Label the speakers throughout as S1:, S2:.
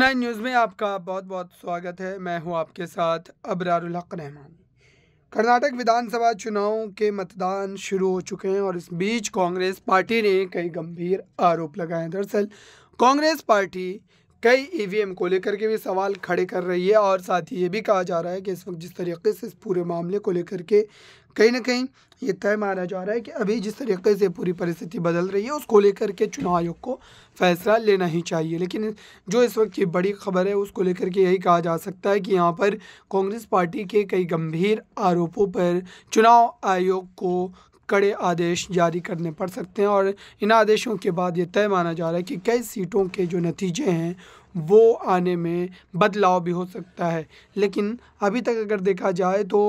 S1: nine news में आपका बहुत बहुत स्वागत है मैं हूं आपके साथ अबरारुल हक रहमान कर्नाटक विधानसभा चुनाव के मतदान शुरू हो चुके हैं और इस बीच कांग्रेस पार्टी ने कई गंभीर आरोप लगाए हैं दरअसल कांग्रेस पार्टी कई ईवीएम e को लेकर के भी सवाल खड़े कर रही है और साथ ही ये भी कहा जा रहा है कि इस वक्त जिस तरीके से इस पूरे मामले को लेकर के कहीं ना कहीं ये तय माना जा रहा है कि अभी जिस तरीके से पूरी परिस्थिति बदल रही है उसको लेकर के चुनाव आयोग को फैसला लेना ही चाहिए लेकिन जो इस वक्त की बड़ी खबर है उसको लेकर के यही कहा जा सकता है कि यहाँ पर कांग्रेस पार्टी के कई गंभीर आरोपों पर चुनाव आयोग को कड़े आदेश जारी करने पड़ सकते हैं और इन आदेशों के बाद ये तय माना जा रहा है कि कई सीटों के जो नतीजे हैं वो आने में बदलाव भी हो सकता है लेकिन अभी तक अगर देखा जाए तो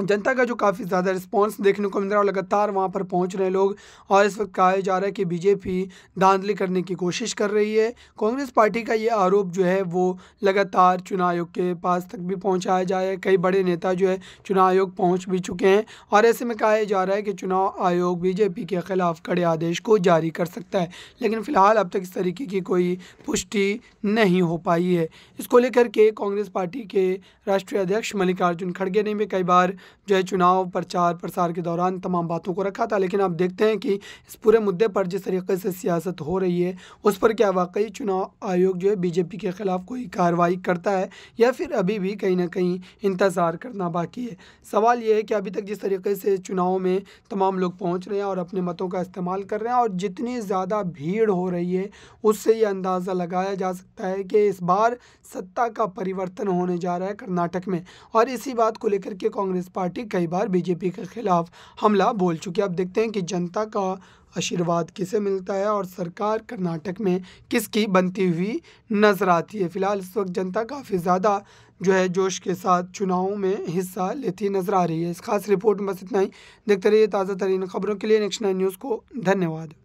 S1: जनता का जो काफ़ी ज़्यादा रिस्पांस देखने को मिल रहा है और लगातार वहाँ पर पहुँच रहे हैं लोग और इस वक्त कहा जा रहा है कि बीजेपी धांधली करने की कोशिश कर रही है कांग्रेस पार्टी का ये आरोप जो है वो लगातार चुनाव आयोग के पास तक भी पहुँचाया जा रहा है कई बड़े नेता जो है चुनाव आयोग पहुँच भी चुके हैं और ऐसे में कहा जा रहा है कि चुनाव आयोग बीजेपी के खिलाफ कड़े आदेश को जारी कर सकता है लेकिन फिलहाल अब तक इस तरीके की कोई पुष्टि नहीं हो पाई है इसको लेकर के कांग्रेस पार्टी के राष्ट्रीय अध्यक्ष मल्लिकार्जुन खड़गे ने भी कई बार जो है चुनाव प्रचार प्रसार के दौरान तमाम बातों को रखा था लेकिन आप देखते हैं कि इस पूरे मुद्दे पर जिस तरीके से सियासत हो रही है उस पर क्या वाकई चुनाव आयोग जो है बीजेपी के खिलाफ कोई कार्रवाई करता है या फिर अभी भी कहीं ना कहीं इंतज़ार करना बाकी है सवाल ये है कि अभी तक जिस तरीके से चुनाव में तमाम लोग पहुँच रहे हैं और अपने मतों का इस्तेमाल कर रहे हैं और जितनी ज़्यादा भीड़ हो रही है उससे यह अंदाज़ा लगाया जा सकता है कि इस बार सत्ता का परिवर्तन होने जा रहा है कर्नाटक में और इसी बात को लेकर के कांग्रेस पार्टी कई बार बीजेपी के खिलाफ हमला बोल चुकी है अब देखते हैं कि जनता का आशीर्वाद किसे मिलता है और सरकार कर्नाटक में किसकी बनती हुई नजर आती है फिलहाल इस वक्त जनता काफ़ी ज़्यादा जो है जोश के साथ चुनावों में हिस्सा लेती नजर आ रही है इस खास रिपोर्ट में बस इतना ही देखते रहिए ताज़ा तरीन खबरों के लिए नेक्स्ट नाइन न्यूज़ को धन्यवाद